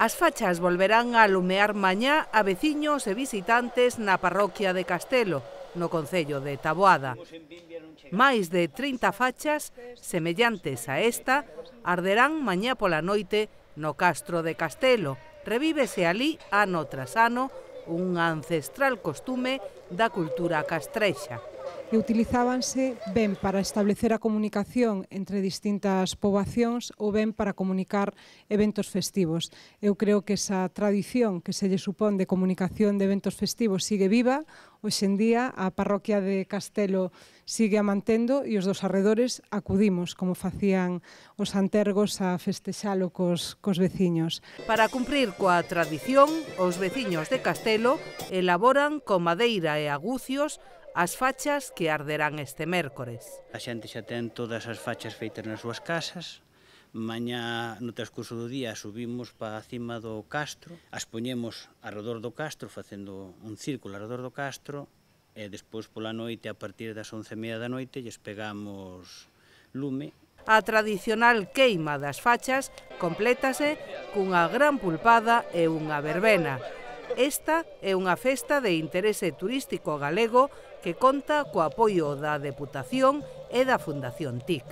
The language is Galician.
As fachas volverán a alumear mañá a veciños e visitantes na parroquia de Castelo, no Concello de Taboada. Máis de 30 fachas, semellantes a esta, arderán mañá pola noite no Castro de Castelo. Revívese ali, ano tras ano, un ancestral costume da cultura castrexa e utilizábanse ben para establecer a comunicación entre distintas poboacións ou ben para comunicar eventos festivos. Eu creo que esa tradición que se lle supón de comunicación de eventos festivos sigue viva, hoxendía a parroquia de Castelo sigue a mantendo e os dos arredores acudimos, como facían os antergos a festexalo cos, cos veciños. Para cumprir coa tradición, os veciños de Castelo elaboran con madeira e agucios as fachas que arderán este mércores. A xente xa ten todas as fachas feitas nas súas casas, mañá no transcurso do día subimos para cima do castro, as poñemos arredor do castro facendo un círculo arredor do castro e despois pola noite a partir das 11:30 da noite lles pegamos lume. A tradicional queima das fachas complétase cunha gran pulpada e unha verbena. Esta é unha festa de interese turístico galego que conta co apoio da Deputación e da Fundación TIC.